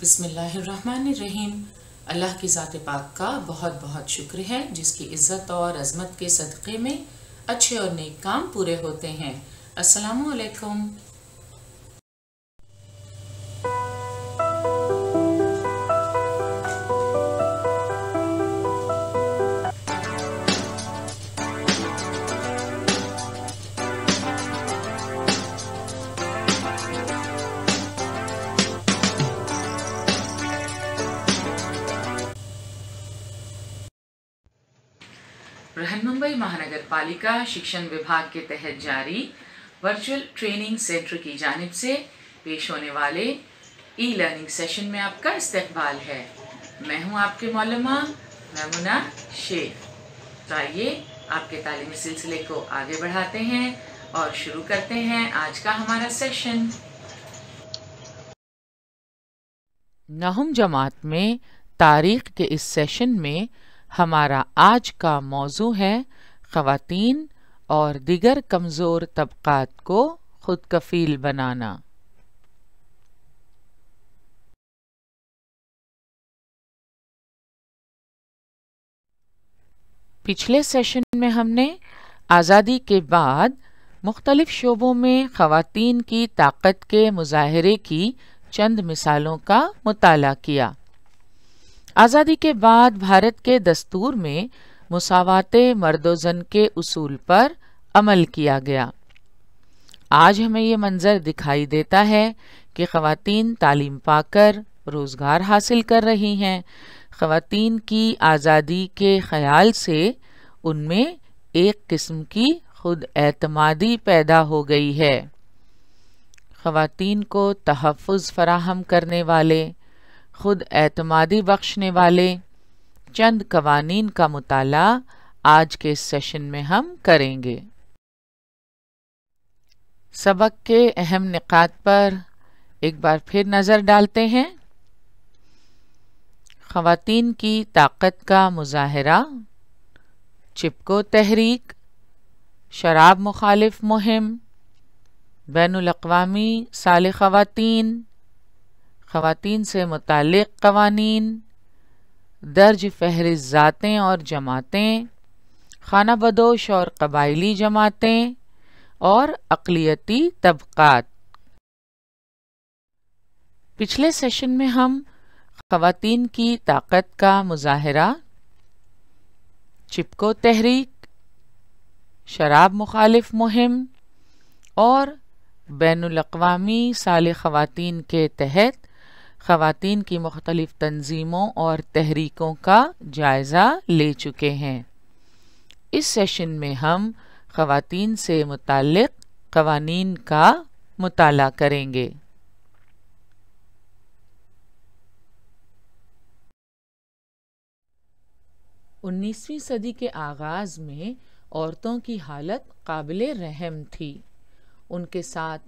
बिसमीम अल्लाह की ज़ात पाक का बहुत बहुत शुक्र है जिसकी इज़्ज़त और अजमत के सदक़े में अच्छे और नेक काम पूरे होते हैं अस्सलाम जिला शिक्षण विभाग के तहत जारी वर्चुअल ट्रेनिंग सेंटर की जानब से पेश होने वाले ई लर्निंग सेशन में आपका इस्तेबाल है मैं हूं आपके मौलमा ममुना शेख तो आइए आपके तालीमी सिलसिले को आगे बढ़ाते हैं और शुरू करते हैं आज का हमारा सेशन नहम जमात में तारीख के इस सेशन में हमारा आज का मौजू है खातन और दिगर कमज़ोर तबक़ात को खुद कफ़ील बनाना पिछले सेशन में हमने आज़ादी के बाद मुख्तलिफ़ शोबों में ख़वान की ताकत के मुजाहरे की चंद मिसालों का मताल किया आज़ादी के बाद भारत के दस्तूर में मसावत मर्द जन के असूल पर अमल किया गया आज हमें ये मंज़र दिखाई देता है कि खातन तालीम पाकर रोज़गार हासिल कर रही हैं ख़वातीन की आज़ादी के ख़्याल से उनमें एक किस्म की खुद एतमादी पैदा हो गई है खातन को तहफ़ फ़राहम करने वाले खुद एतमादी बख्शने वाले चंद कवानीन का मुताला आज के सेशन में हम करेंगे सबक के अहम निकात पर एक बार फिर नज़र डालते हैं खातन की ताकत का मुजाहरा चिपको तहरीक शराब मुखालिफ मुहिम बैन अवी साल खातन खातन से मुतक़ कवानी दर्ज फहरिस्त ज़ातें और जमातें खाना बदोश और कबाइली जमातें और अकलीती तबक़ात पिछले सेशन में हम ख़वातीन की ताकत का मुजाहरा चिपको तहरीक शराब मुखालिफ मुहिम और बैन अवी साल ख़वातीन के तहत खातन की मुख्तलिफ़ तनज़ीमों और तहरीकों का जायज़ा ले चुके हैं इस सेशन में हम खातन से मुतल कवानीन का मुताल करेंगे उन्नीसवीं सदी के आगाज़ में औरतों की हालत काबिल रहम थी उनके साथ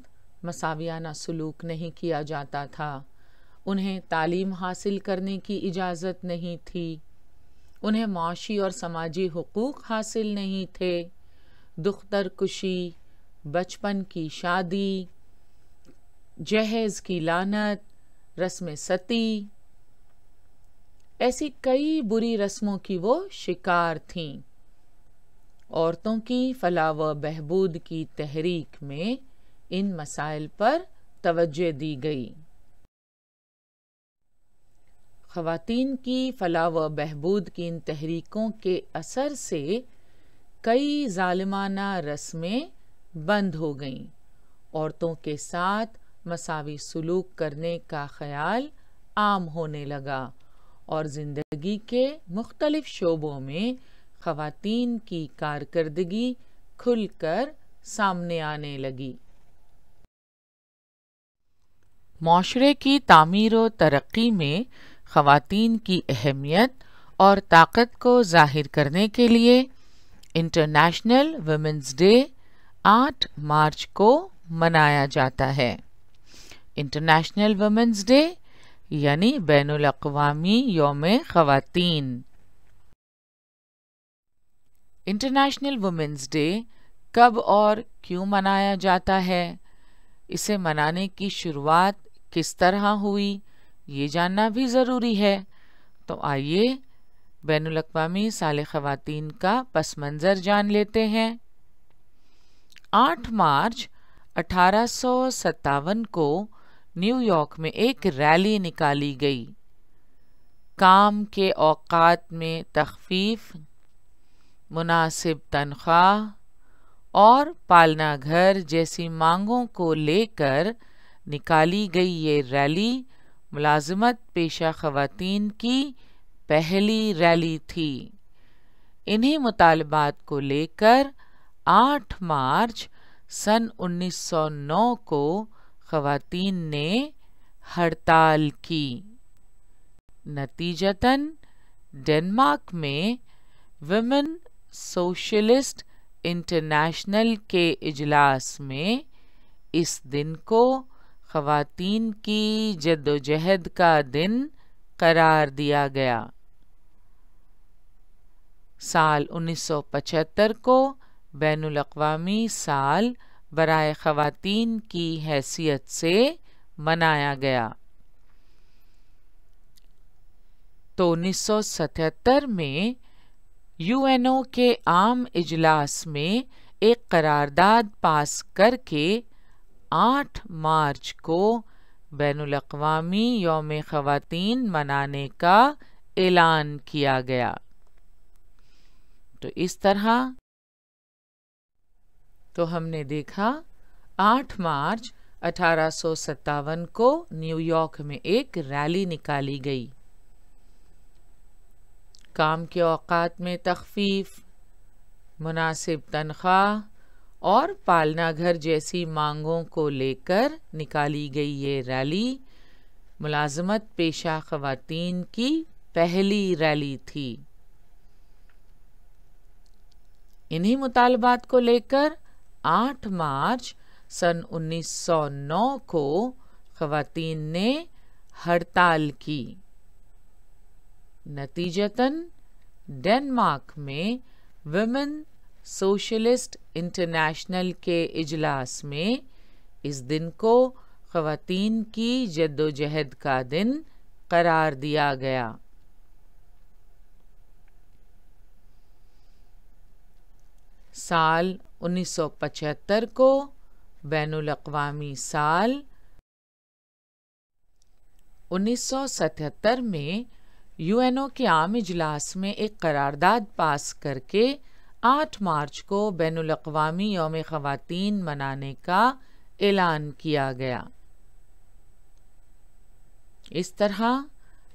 मसावियाना सलूक नहीं किया जाता था उन्हें तालीम हासिल करने की इजाज़त नहीं थी उन्हें माशी और समाजी हकूक़ हासिल नहीं थे दुख्तर कुशी बचपन की शादी जहेज़ की लानत रस्म सती ऐसी कई बुरी रस्मों की वो शिकार थीं औरतों की फलाह व बहबूद की तहरीक में इन मसाइल पर तवज्जो दी गई खातन की फ़लाह व बहबूद की इन तहरीकों के असर से कई ालिमाना रस्में बंद हो गईं औरतों के साथ मसावी सलूक करने का ख्याल आम होने लगा और ज़िंदगी के मुख्तलिफ शोबों में खातन की कारकर्दगी खुलकर सामने आने लगी माशरे की तमीर व तरक्की में खातन की अहमियत और ताकत को जाहिर करने के लिए इंटरनेशनल वमेंस डे 8 मार्च को मनाया जाता है इंटरनेशनल वमेंस डे यानी बैन अवी योम ख़वातीन इंटरनेशनल वुमेंस डे कब और क्यों मनाया जाता है इसे मनाने की शुरुआत किस तरह हुई ये जानना भी ज़रूरी है तो आइए बैन अवी साल ख़वातीन का पस मंज़र जान लेते हैं आठ मार्च अठारह को न्यूयॉर्क में एक रैली निकाली गई काम के अवकात में तखफीफ मुनासिब तनख्वाह और पालना घर जैसी मांगों को लेकर निकाली गई ये रैली मुलाजमत पेशा खवतिन की पहली रैली थी इन्हीं मुतालबात को लेकर 8 मार्च सन 1909 को खवतिन ने हड़ताल की नतीजतन डेनमार्क में वमेन सोशलिस्ट इंटरनेशनल के इजलास में इस दिन को ख़वातीन की जदोजहद का दिन करार दिया गया साल 1975 को बैन अवी साल बरए ख़वातीन की हैसियत से मनाया गया तो 1977 में यूएनओ के आम इजलास में एक करारदाद पास करके आठ मार्च को बैन अवी योम ख़वातीन मनाने का ऐलान किया गया तो इस तरह तो हमने देखा 8 मार्च अठारह को न्यूयॉर्क में एक रैली निकाली गई काम के औकात में तखफीफ मुनासिब तनख्वाह और पालनाघर जैसी मांगों को लेकर निकाली गई ये रैली मुलाजमत पेशा खातन की पहली रैली थी इन्हीं मुतालबात को लेकर 8 मार्च सन 1909 को खातन ने हड़ताल की नतीजतन डेनमार्क में विमेन सोशलिस्ट इंटरनेशनल के इजलास में इस दिन को खातन की जद्दोजहद का दिन करार दिया गया साल 1975 को बैन अवी साल 1977 में यूएनओ के आम इजलास में एक करारदाद पास करके आठ मार्च को बैन अवी योम ख़वातीन मनाने का ऐलान किया गया इस तरह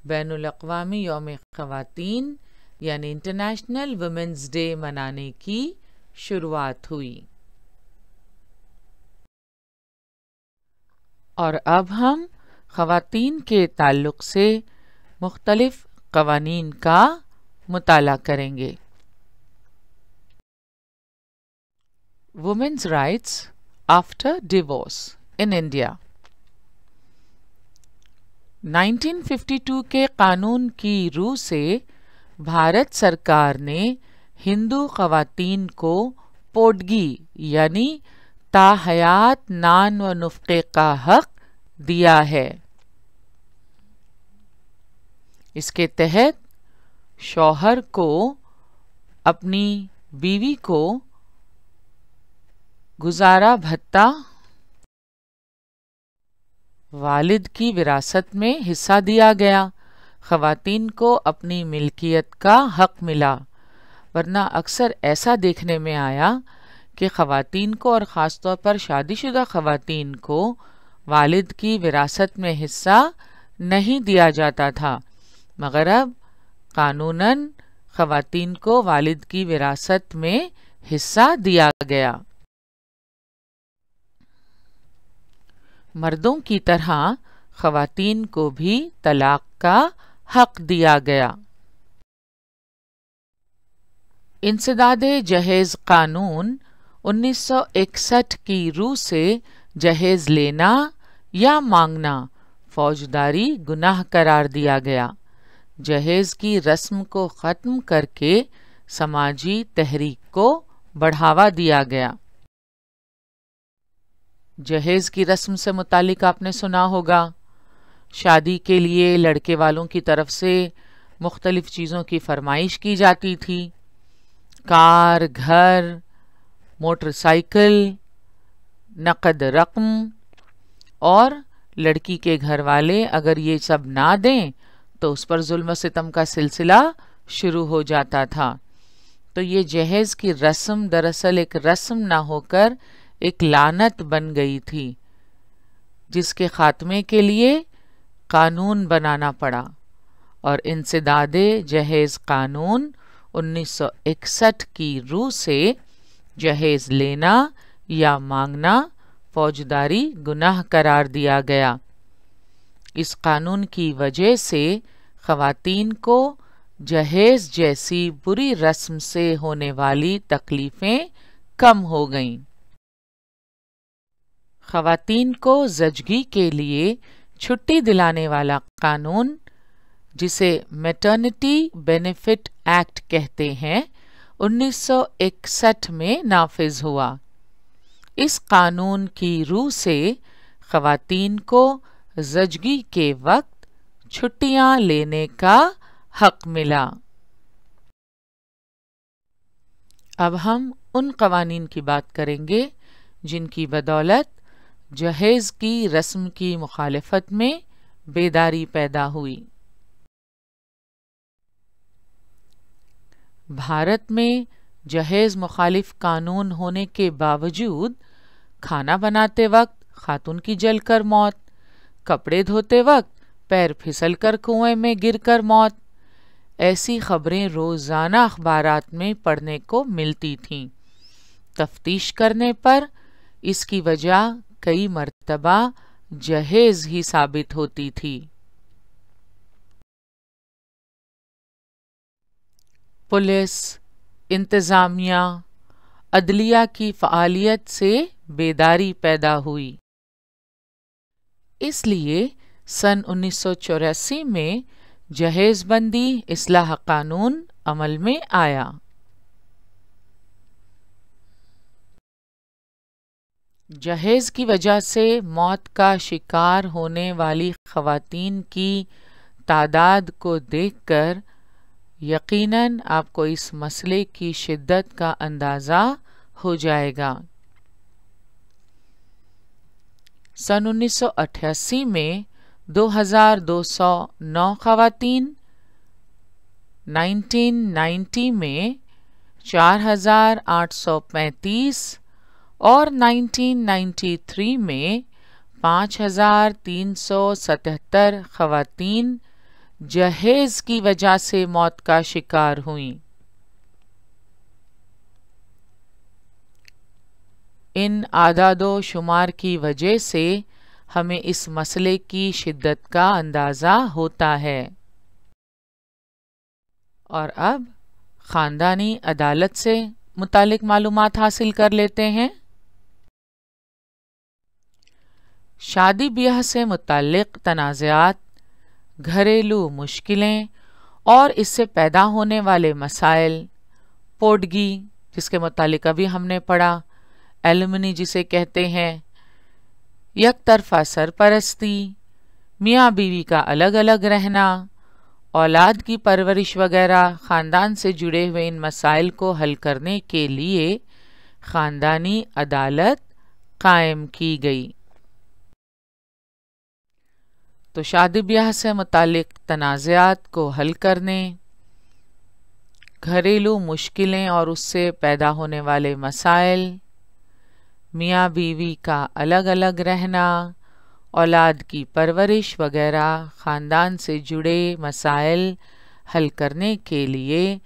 बैन अवी योम ख़वातीन यानी इंटरनेशनल वुमेंस डे मनाने की शुरुआत हुई और अब हम ख़वातीन के ताल्लुक़ से मुख्तलफ़ कवानीन का मुताला करेंगे women's rights after divorce in India 1952 के कानून की रूह से भारत सरकार ने हिंदू खवातीन को पोडगी यानी ताहयात नान व नुफ्क़े का हक दिया है इसके तहत शौहर को अपनी बीवी को गुजारा भत्ता वालिद की विरासत में हिस्सा दिया गया खवातीन को अपनी मिल्कियत का हक मिला वरना अक्सर ऐसा देखने में आया कि खवातीन को और ख़ास तौर पर शादीशुदा खातन को वालिद की विरासत में हिस्सा नहीं दिया जाता था मगर अब कानूनन खातन को वालिद की विरासत में हिस्सा दिया गया मर्दों की तरह खवातीन को भी तलाक का हक दिया गया इंसदाद जहेज कानून 1961 की रूह से जहेज लेना या मांगना फौजदारी गुनाह करार दिया गया जहेज की रस्म को ख़त्म करके समाजी तहरीक को बढ़ावा दिया गया जहेज़ की रस्म से मुतालिक आपने सुना होगा शादी के लिए लड़के वालों की तरफ से मुख्तलिफ़ चीज़ों की फरमाइश की जाती थी कार घर मोटरसाइकिल नकद रकम और लड़की के घर वाले अगर ये सब ना दें तो उस पर जुल्म सितम का सिलसिला शुरू हो जाता था तो ये जहेज़ की रस्म दरअसल एक रस्म ना होकर एक लानत बन गई थी जिसके ख़ात्मे के लिए कानून बनाना पड़ा और इंसदाद जहेज़ कानून 1961 की रूह से जहेज़ लेना या मांगना फौजदारी गुनाह करार दिया गया इस कानून की वजह से खातन को जहेज़ जैसी बुरी रस्म से होने वाली तकलीफ़ें कम हो गईं खातन को जजगी के लिए छुट्टी दिलाने वाला कानून जिसे मेटर्निटी बेनिफिट एक्ट कहते हैं 1961 में नाफिज हुआ इस कानून की रूह से खातन को जजगी के वक्त छुट्टियां लेने का हक मिला अब हम उन कवानीन की बात करेंगे जिनकी बदौलत जहेज़ की रस्म की मुखालफत में बेदारी पैदा हुई भारत में जहेज़ मुखालिफ कानून होने के बावजूद खाना बनाते वक्त खातून की जलकर मौत कपड़े धोते वक्त पैर फिसल कर कुएं में गिरकर मौत ऐसी खबरें रोज़ाना अखबार में पढ़ने को मिलती थीं तफ्तीश करने पर इसकी वजह कई मर्तबा जहेज ही साबित होती थी पुलिस इंतज़ामिया अदलिया की फ़ालियत से बेदारी पैदा हुई इसलिए सन उन्नीस में जहेजबंदी इसलाह कानून अमल में आया जहेज़ की वजह से मौत का शिकार होने वाली ख़वान की तादाद को देखकर यकीनन आपको इस मसले की शिद्दत का अंदाज़ा हो जाएगा सन 1988 में 2209 खवातीन 1990 में 4835 और 1993 में 5,377 खवातीन जहेज़ की वजह से मौत का शिकार हुईं इन आदादो शुमार की वजह से हमें इस मसले की शिद्दत का अंदाज़ा होता है और अब ख़ानदानी अदालत से मुतल मालूम हासिल कर लेते हैं शादी ब्याह से मुतक़ तनाज़ात घरेलू मुश्किलें और इससे पैदा होने वाले मसाइल पोडगी जिसके मतलब अभी हमने पढ़ा एलमनी जिसे कहते हैं यक तरफा सरपरस्ती मियाँ बीवी का अलग अलग रहना औलाद की परवरिश वगैरह ख़ानदान से जुड़े हुए इन मसाइल को हल करने के लिए ख़ानदानी अदालत कायम की गई तो शादी ब्याह से मुतक तनाज़ात को हल करने घरेलू मुश्किलें और उससे पैदा होने वाले मसाइल मियाँ बीवी का अलग अलग रहना औलाद की परवरिश वगैरह ख़ानदान से जुड़े मसाइल हल करने के लिए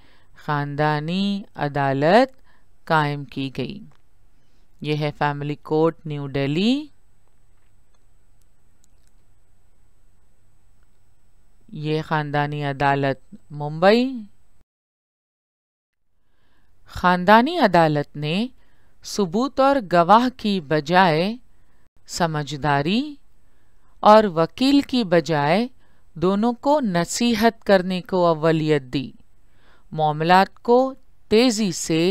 ख़ानदानी अदालत कायम की गई यह है फैमिली कोर्ट न्यू दिल्ली ये ख़ानदानी अदालत मुंबई ख़ानदानी अदालत ने सबूत और गवाह की बजाय समझदारी और वकील की बजाय दोनों को नसीहत करने को अवलियत दी मामलात को तेज़ी से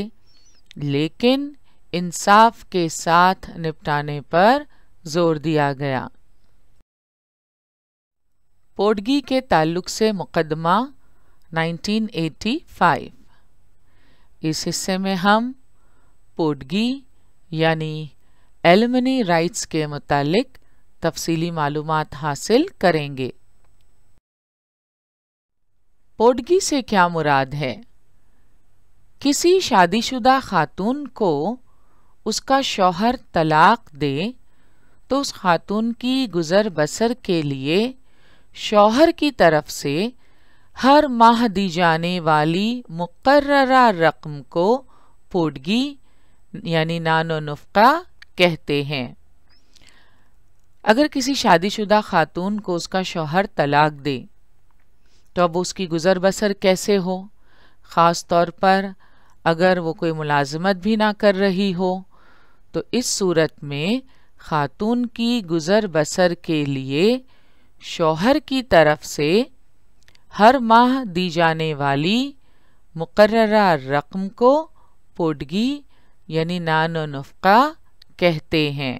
लेकिन इंसाफ के साथ निपटाने पर जोर दिया गया पोडगी के ताल्लुक से मुकदमा 1985 इस हिस्से में हम पोडगी यानी एलमनी राइट्स के मुतालिक तफसीली मालूम हासिल करेंगे पोडगी से क्या मुराद है किसी शादीशुदा खातून को उसका शौहर तलाक दे तो उस खातून की गुज़र बसर के लिए शौहर की तरफ से हर माह दी जाने वाली मुकर्रा रकम को पोडगी यानी नानो नुफ्का कहते हैं अगर किसी शादीशुदा खातून को उसका शौहर तलाक दे तो अब उसकी गुज़र बसर कैसे हो ख़ास तौर पर अगर वो कोई मुलाजमत भी ना कर रही हो तो इस सूरत में खातून की गुज़र बसर के लिए शौहर की तरफ से हर माह दी जाने वाली मुकर्रा रकम को पोडगी यानी नान और कहते हैं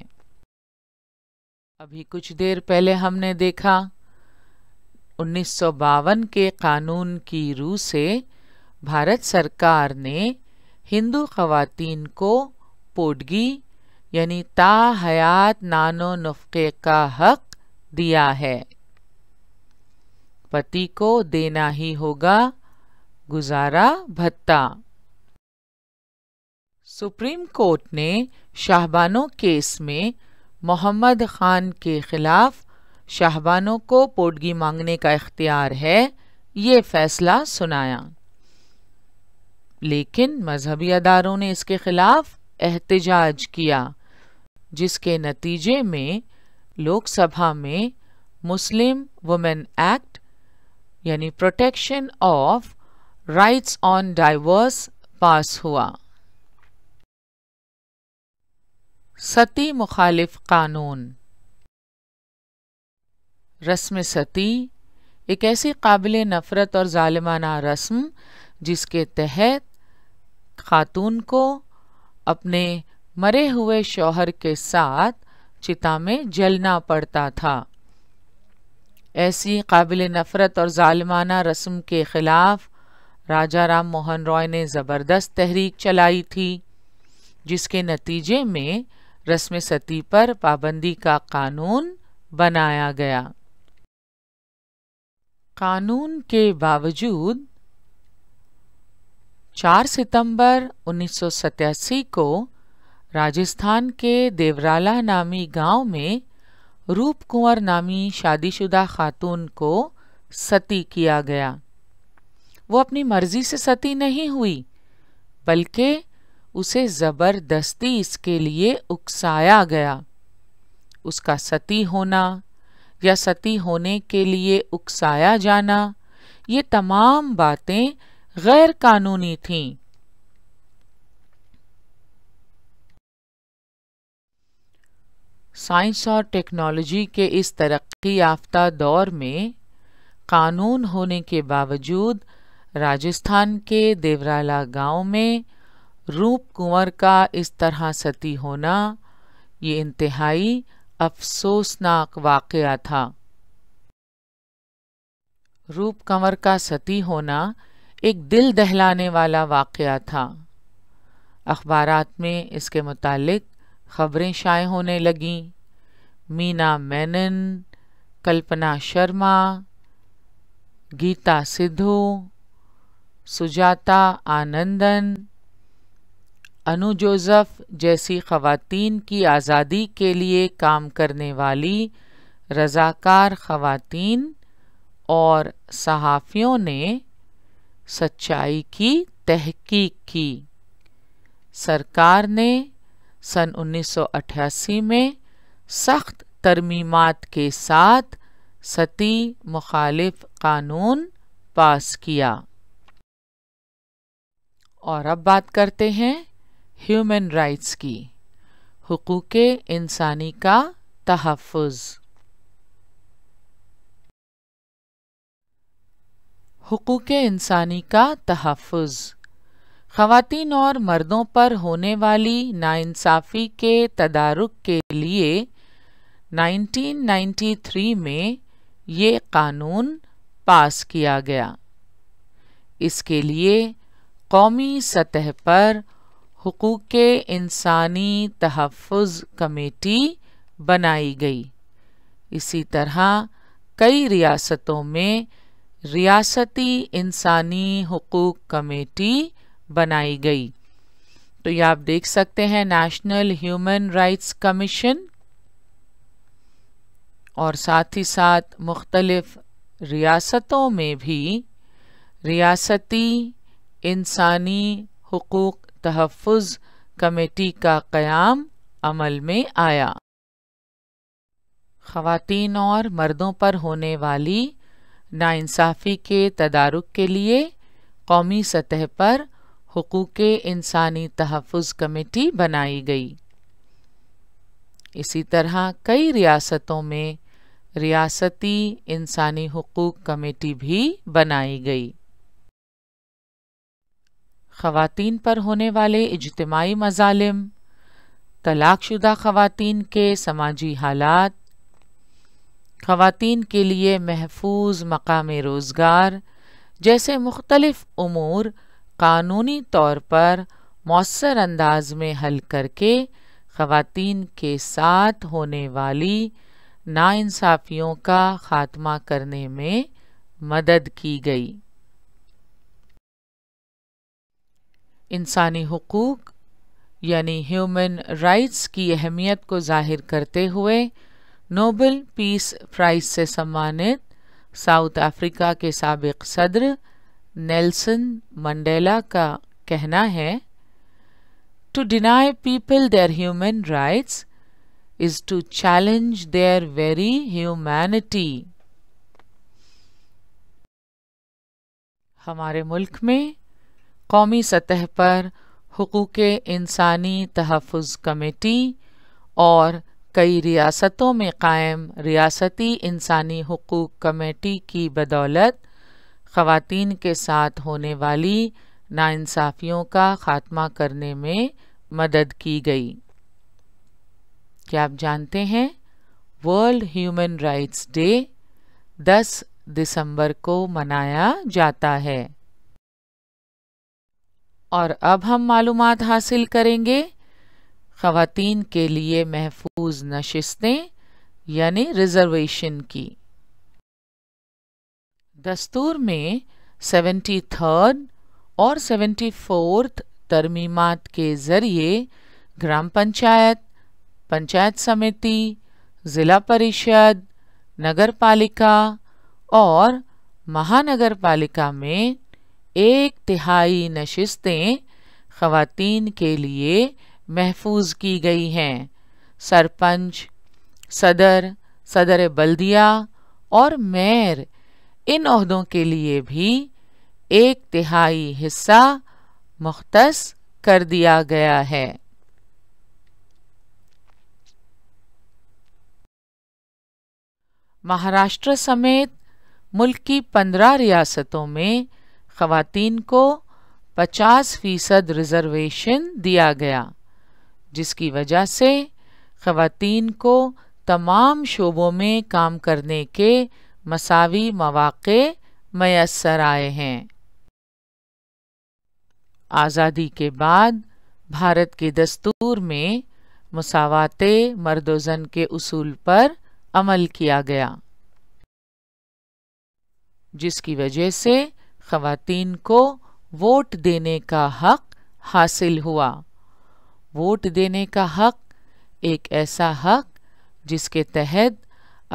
अभी कुछ देर पहले हमने देखा उन्नीस के कानून की रूह से भारत सरकार ने हिंदू खवातीन को पोडगी यानी हयात नानो नफ़े का हक दिया है पति को देना ही होगा गुजारा भत्ता सुप्रीम कोर्ट ने शाहबानो केस में मोहम्मद खान के खिलाफ शाहबानों को पोटगी मांगने का इख्तियार है ये फैसला सुनाया लेकिन मजहबी अदारों ने इसके खिलाफ एहतजाज किया जिसके नतीजे में लोकसभा में मुस्लिम वुमेन एक्ट यानी protection of rights on divorce pass हुआ सती मुखालिफ कानून रस्म सती एक ऐसी काबिल नफ़रत और जालिमाना रस्म जिसके तहत खातून को अपने मरे हुए शौहर के साथ चिता में जलना पड़ता था ऐसी काबिल नफ़रत और ालमाना रस्म के ख़िलाफ़ राजा राम मोहन रॉय ने ज़बरदस्त तहरीक चलाई थी जिसके नतीजे में रस्म सती पर पाबंदी का कानून बनाया गया कानून के बावजूद 4 सितंबर उन्नीस को राजस्थान के देवराला नामी गांव में रूप कुंवर नामी शादीशुदा खातून को सती किया गया वो अपनी मर्जी से सती नहीं हुई बल्कि उसे ज़बरदस्ती इसके लिए उकसाया गया उसका सती होना या सती होने के लिए उकसाया जाना ये तमाम बातें गैर कानूनी थीं साइंस और टेक्नोलॉजी के इस तरक्की याफ्ता दौर में कानून होने के बावजूद राजस्थान के देवराला गांव में रूप कुंवर का इस तरह सती होना ये इंतहाई अफसोसनाक वाक़ था रूप कंवर का सती होना एक दिल दहलाने वाला वाक़ था अखबार में इसके मुतालिक खबरें शाये होने लगीं मीना मेनन कल्पना शर्मा गीता सिद्धू सुजाता आनंदन अनु जोसेफ जैसी खवातीन की आज़ादी के लिए काम करने वाली रज़ाकार खवातीन और सहाफ़ियों ने सच्चाई की तहकीक की सरकार ने सन 1988 में सख्त तरमीमात के साथ सती मुखालिफ कानून पास किया और अब बात करते हैं ह्यूमन राइट्स की हकूक़ इंसानी का तहफ़ हकूक़ इंसानी का तहफ़ खातन और मर्दों पर होने वाली नाइंसाफ़ी के तदारक के लिए 1993 में ये कानून पास किया गया इसके लिए कौमी सतह पर हकूक़ इंसानी तहफ़ कमेटी बनाई गई इसी तरह कई रियासतों में रियासती इंसानी हकूक़ कमेटी बनाई गई तो ये आप देख सकते हैं नेशनल ह्यूमन राइट्स कमीशन और साथ ही साथ मुख्तलफ़ रियासतों में भी रियासती इंसानी हकूक़ तहफ़ कमेटी का क़्याम अमल में आया ख़वातीन और मर्दों पर होने वाली नासाफ़ी के तदारक के लिए कौमी सतह पर हकूक़ इंसानी तहफ़ कमेटी बनाई गई इसी तरह कई रियासतों में रियासती इंसानी हकूक़ कमेटी भी बनाई गई खातिन पर होने वाले इजतमाही मजालम तलाकशुदा खातन के समाजी हालात खातन के लिए महफूज मकाम रोज़गार जैसे मुख्तलफ़ अमूर कानूनी तौर पर मौसर अंदाज में हल करके खातन के साथ होने वाली नाइंसाफ़ियों का ख़ात्मा करने में मदद की गई इंसानी हकूक़ यानी ह्यूमन राइट्स की अहमियत को जाहिर करते हुए नोबल पीस प्राइज़ से सम्मानित साउथ अफ्रीका के सबक सदर नेल्सन मंडेला का कहना है to deny people their human rights is to challenge their very humanity हमारे मुल्क में कौमी सतह पर हकूक़ इंसानी तहफ़ कमेटी और कई रियासतों में कायम रियासती इंसानी हकूक़ कमेटी की बदौलत खातन के साथ होने वाली नासाफ़ियों का ख़ात्मा करने में मदद की गई क्या आप जानते हैं वर्ल्ड ह्यूमन राइट्स डे 10 दिसंबर को मनाया जाता है और अब हम मालूम हासिल करेंगे खातन के लिए महफूज नशस्तें यानी रिजर्वेशन की दस्तूर में सेवेंटी थर्ड और सेवेंटी फोर्थ तरमीमत के ज़रिए ग्राम पंचायत पंचायत समिति ज़िला परिषद नगर पालिका और महानगर पालिका में एक तिहाई नशस्तें ख़वातीन के लिए महफूज की गई हैं सरपंच सदर सदर बल्दिया और मेयर इन अहदों के लिए भी एक तिहाई हिस्सा मुख्त कर दिया गया है महाराष्ट्र समेत मुल्क की पंद्रह रियासतों में खातन को पचास फीसद रिजर्वेशन दिया गया जिसकी वजह से खातन को तमाम शोबों में काम करने के मसावी मौाक़ मैसर आए हैं आज़ादी के बाद भारत के दस्तूर में मसावत मर्दोजन के असूल पर अमल किया गया जिसकी वजह से खवातीन को वोट देने का हक हासिल हुआ वोट देने का हक एक ऐसा हक जिसके तहत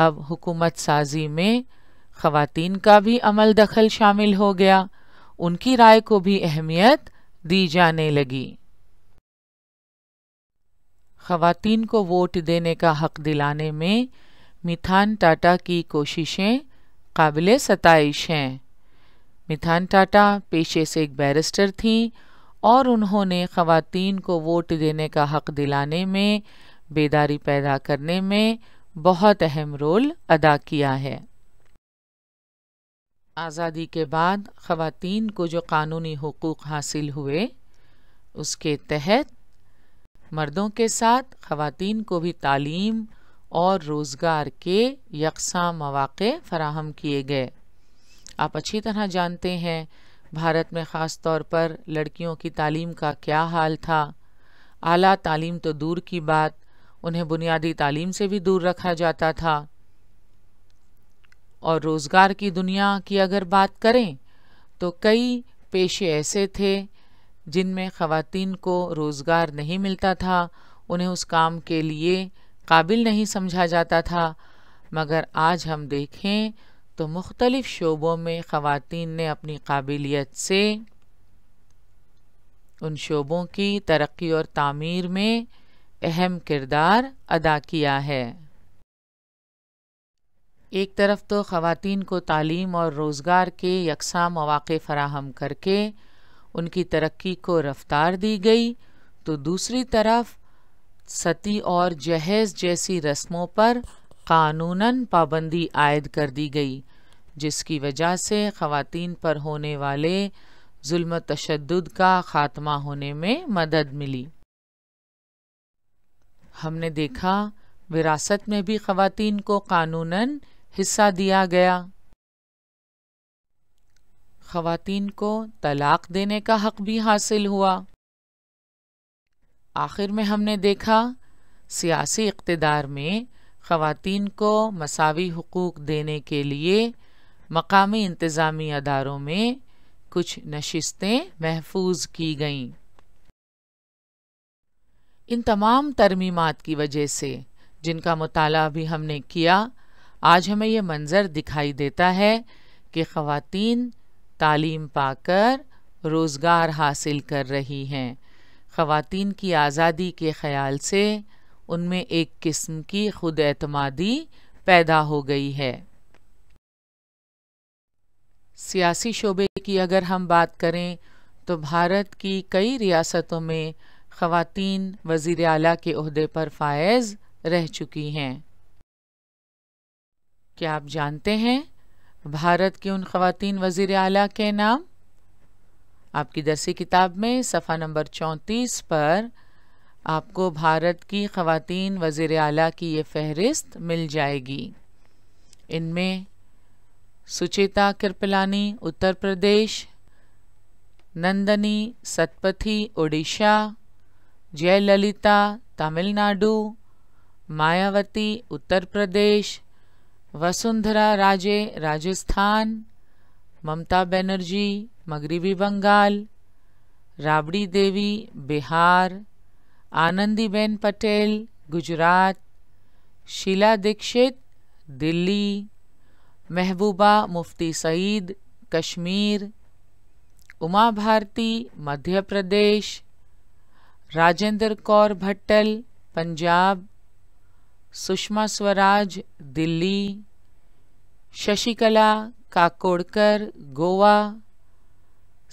अब हुकूमत साजी में ख़वान का भी अमल दखल शामिल हो गया उनकी राय को भी अहमियत दी जाने लगी ख़वातीन को वोट देने का हक दिलाने में मिथान टाटा की कोशिशें काबिल सतश हैं मिथान टाटा पेशे से एक बैरिस्टर थीं और उन्होंने ख़वान को वोट देने का हक दिलाने में बेदारी पैदा करने में बहुत अहम रोल अदा किया है आज़ादी के बाद ख़वान को जो कानूनी हकूक़ हासिल हुए उसके तहत मर्दों के साथ ख़वान को भी तालीम और रोज़गार के यकसा मौाक़े फ़राहम किए गए आप अच्छी तरह जानते हैं भारत में ख़ास तौर पर लड़कियों की तालीम का क्या हाल था आला तालीम तो दूर की बात उन्हें बुनियादी तालीम से भी दूर रखा जाता था और रोज़गार की दुनिया की अगर बात करें तो कई पेशे ऐसे थे जिनमें ख़वातीन को रोज़गार नहीं मिलता था उन्हें उस काम के लिए काबिल नहीं समझा जाता था मगर आज हम देखें तो मुख्तलिफ़ शोबों में ख़वान ने अपनी काबिलियत से उन शोबों की तरक्की और तामीर में अहम किरदार अदा किया है एक तरफ तो ख़वान को तालीम और रोज़गार के यकसा मौाक़े फ़राहम करके उनकी तरक्की को रफ्तार दी गई तो दूसरी तरफ सती और जहेज़ जैसी रस्मों पर कानूनन पाबंदी आयद कर दी गई जिसकी वजह से ख़वान पर होने वाले जुल्म तशद का ख़ात्मा होने में मदद मिली हमने देखा विरासत में भी खातन को कानूनन हिस्सा दिया गया खातन को तलाक देने का हक भी हासिल हुआ आखिर में हमने देखा सियासी इकतदार में खातन को मसावी हकूक़ देने के लिए मकामी इंतज़ामी अदारों में कुछ नशस्तें महफूज की गईं इन तमाम तरमीमात की वजह से जिनका मताल भी हमने किया आज हमें यह मंज़र दिखाई देता है कि ख़वातीन तालीम पाकर रोज़गार हासिल कर रही हैं ख़वातीन की आज़ादी के ख़्याल से उनमें एक किस्म की खुद अतमादी पैदा हो गई है सियासी शोबे की अगर हम बात करें तो भारत की कई रियासतों में खातन वज़ी अला के अहदे पर फायज़ रह चुकी हैं क्या आप जानते हैं भारत की उन खातन वज़ी अला के नाम आपकी दरसी किताब में सफ़ा नंबर चौंतीस पर आपको भारत की खातन वज़ी अला की ये फहरिस्त मिल जाएगी इनमें सुचेता कृपलानी उत्तर प्रदेश नंदनी सतपथी ओडिशा जयललिता तमिलनाडु मायावती उत्तर प्रदेश वसुंधरा राजे राजस्थान ममता बनर्जी मगरबी बंगाल राबड़ी देवी बिहार आनंदीबेन पटेल गुजरात शीला दीक्षित दिल्ली महबूबा मुफ्ती सईद कश्मीर उमा भारती मध्य प्रदेश राजेंद्र कौर भट्टल पंजाब सुषमा स्वराज दिल्ली शशिकला काकोड़कर गोवा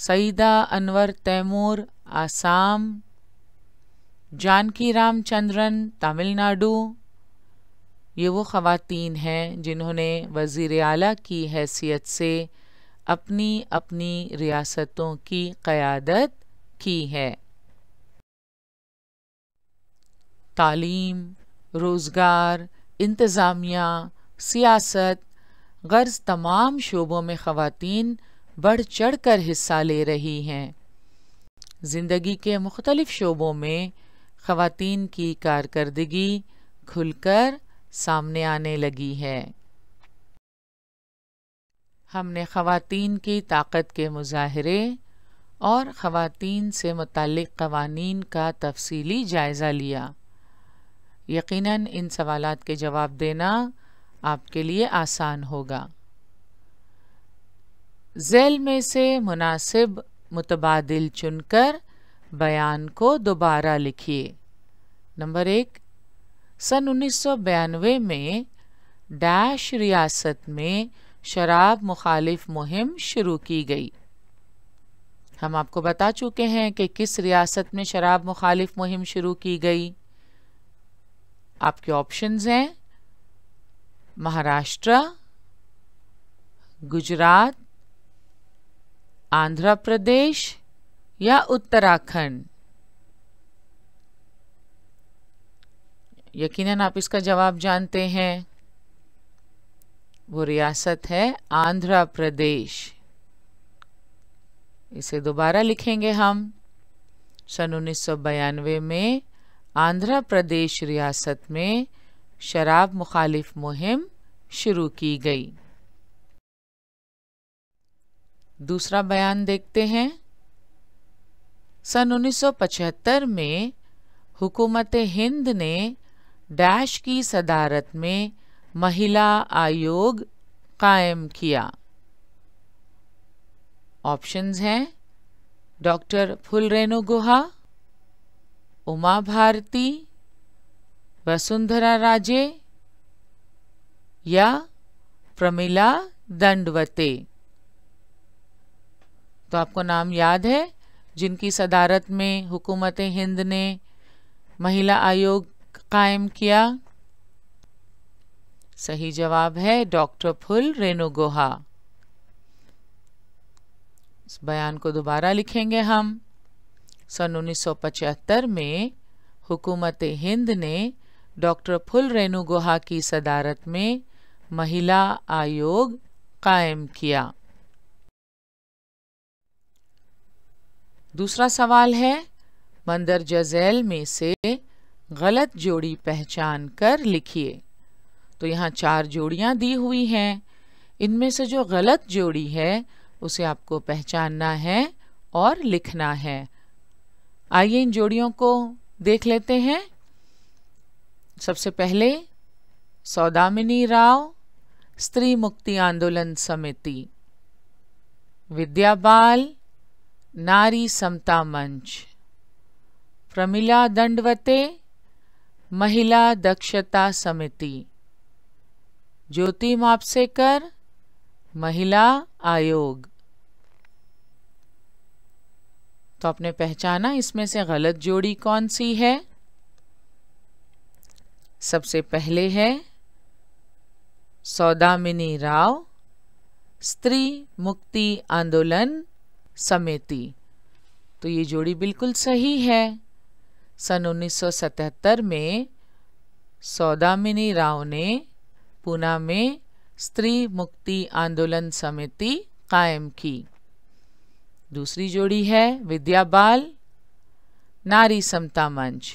सईदा अनवर तैमूर आसाम जानकी रामचंद्रन तमिलनाडु ये वो ख़वातीन हैं जिन्होंने वज़ी अल की हैसियत से अपनी अपनी रियासतों की क़्यादत की है तालीम रोज़गार इंतज़ामिया सियासत गर्ज तमाम शोबों में ख़वान बढ़ चढ़ कर हिस्सा ले रही हैं ज़िंदगी के मुख्तलिफ़ शोबों में ख़वातीन की कारकर्दगी खुलकर सामने आने लगी है हमने ख़वान की ताकत के मुजाहरे और ख़वान से मुतल कवानीन का तफसीली जायज़ा लिया यकीनन इन सवालात के जवाब देना आपके लिए आसान होगा जेल में से मुनासिब मुतबादिल चुनकर बयान को दोबारा लिखिए नंबर एक सन उन्नीस में डैश रियासत में शराब मुखालिफ मुहिम शुरू की गई हम आपको बता चुके हैं कि किस रियासत में शराब मुखालिफ मुहिम शुरू की गई आपके ऑप्शंस हैं महाराष्ट्र गुजरात आंध्र प्रदेश या उत्तराखंड यकीनन आप इसका जवाब जानते हैं वो रियासत है आंध्र प्रदेश इसे दोबारा लिखेंगे हम सन उन्नीस में आंध्र प्रदेश रियासत में शराब मुखालिफ मुहिम शुरू की गई दूसरा बयान देखते हैं सन 1975 में हुकूमत हिंद ने डैश की सदारत में महिला आयोग कायम किया ऑप्शंस हैं डॉक्टर फुलरेनो गुहा उमा भारती वसुंधरा राजे या प्रमिला दंडवते तो आपको नाम याद है जिनकी सदारत में हुकूमत हिंद ने महिला आयोग कायम किया सही जवाब है डॉक्टर फुल रेणुगोहा गोहा इस बयान को दोबारा लिखेंगे हम सन 1975 में हुकूमत हिंद ने डॉक्टर फुल रेनू गुहा की सदारत में महिला आयोग कायम किया दूसरा सवाल है मंदर जजैल में से गलत जोड़ी पहचान कर लिखिए तो यहाँ चार जोड़ियाँ दी हुई हैं इनमें से जो गलत जोड़ी है उसे आपको पहचानना है और लिखना है आइए इन जोड़ियों को देख लेते हैं सबसे पहले सौदामिनी राव स्त्री मुक्ति आंदोलन समिति विद्या बाल नारी समता मंच प्रमिला दंडवते महिला दक्षता समिति ज्योति मापसेकर महिला आयोग तो आपने पहचाना इसमें से गलत जोड़ी कौन सी है सबसे पहले है सौदामिनी राव स्त्री मुक्ति आंदोलन समिति तो ये जोड़ी बिल्कुल सही है सन 1977 में सौदामिनी राव ने पूना में स्त्री मुक्ति आंदोलन समिति कायम की दूसरी जोड़ी है विद्या बाल नारी समता मंच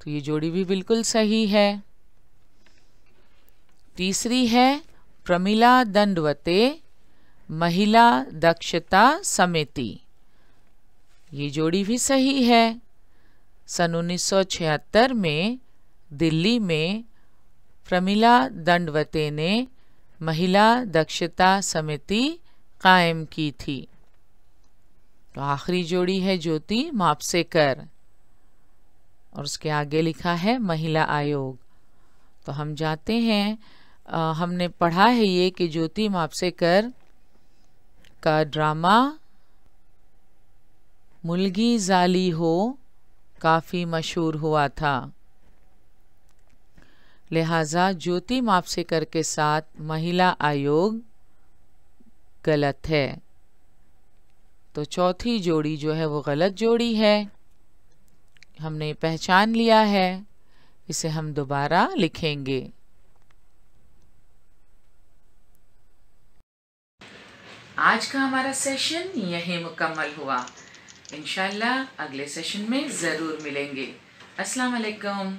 तो ये जोड़ी भी बिल्कुल सही है तीसरी है प्रमिला दंडवते महिला दक्षता समिति ये जोड़ी भी सही है सन 1976 में दिल्ली में प्रमिला दंडवते ने महिला दक्षता समिति कायम की थी तो आखिरी जोड़ी है ज्योति मापसेकर और उसके आगे लिखा है महिला आयोग तो हम जाते हैं आ, हमने पढ़ा है ये कि ज्योति मापसेकर का ड्रामा मुलगी जाली हो काफ़ी मशहूर हुआ था लिहाजा ज्योति मापसेकर के साथ महिला आयोग गलत है तो चौथी जोड़ी जो है वो गलत जोड़ी है हमने पहचान लिया है इसे हम दोबारा लिखेंगे आज का हमारा सेशन यही मुकम्मल हुआ इनशाला अगले सेशन में ज़रूर मिलेंगे अस्सलाम वालेकुम